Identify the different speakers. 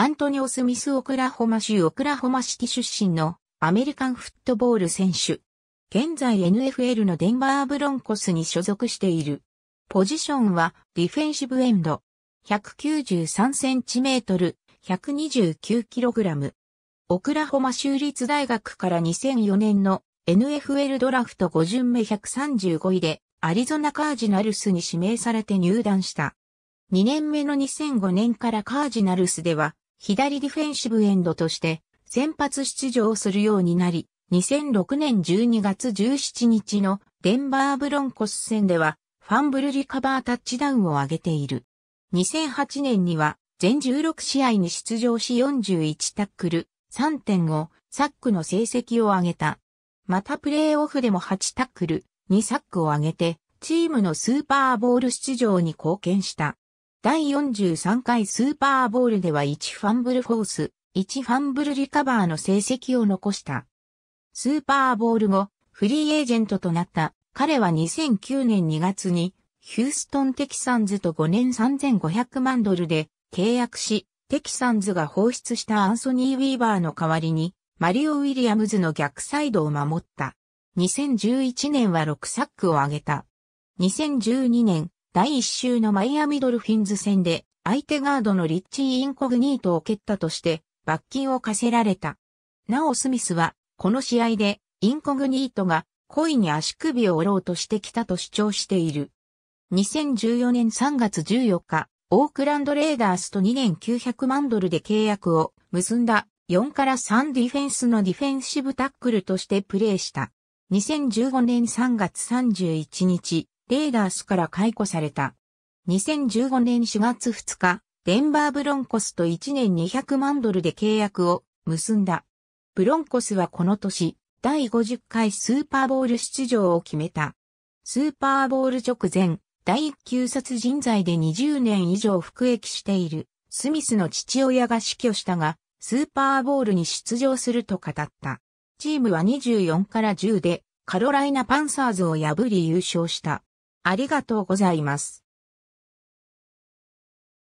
Speaker 1: アントニオ・スミス・オクラホマ州オクラホマシティ出身のアメリカンフットボール選手。現在 NFL のデンバーブロンコスに所属している。ポジションはディフェンシブエンド。193センチメートル、129キログラム。オクラホマ州立大学から2004年の NFL ドラフト5巡目135位でアリゾナカージナルスに指名されて入団した。2年目の2005年からカージナルスでは左ディフェンシブエンドとして先発出場するようになり、2006年12月17日のデンバーブロンコス戦ではファンブルリカバータッチダウンを上げている。2008年には全16試合に出場し41タックル、3をサックの成績を上げた。またプレーオフでも8タックル、2サックを上げて、チームのスーパーボール出場に貢献した。第43回スーパーボールでは1ファンブルフォース、1ファンブルリカバーの成績を残した。スーパーボール後、フリーエージェントとなった彼は2009年2月にヒューストンテキサンズと5年3500万ドルで契約し、テキサンズが放出したアンソニー・ウィーバーの代わりにマリオ・ウィリアムズの逆サイドを守った。2011年は6サックを挙げた。2012年、第1週のマイアミドルフィンズ戦で、相手ガードのリッチー・インコグニートを蹴ったとして、罰金を課せられた。なおスミスは、この試合で、インコグニートが、故意に足首を折ろうとしてきたと主張している。2014年3月14日、オークランドレーダースと2年900万ドルで契約を結んだ4から3ディフェンスのディフェンシブタックルとしてプレーした。2015年3月31日、レーダースから解雇された。2015年4月2日、デンバーブロンコスと1年200万ドルで契約を結んだ。ブロンコスはこの年、第50回スーパーボール出場を決めた。スーパーボール直前、第1級殺人罪で20年以上服役しているスミスの父親が死去したが、スーパーボールに出場すると語った。チームは24から10でカロライナパンサーズを破り優勝した。ありがとうございます。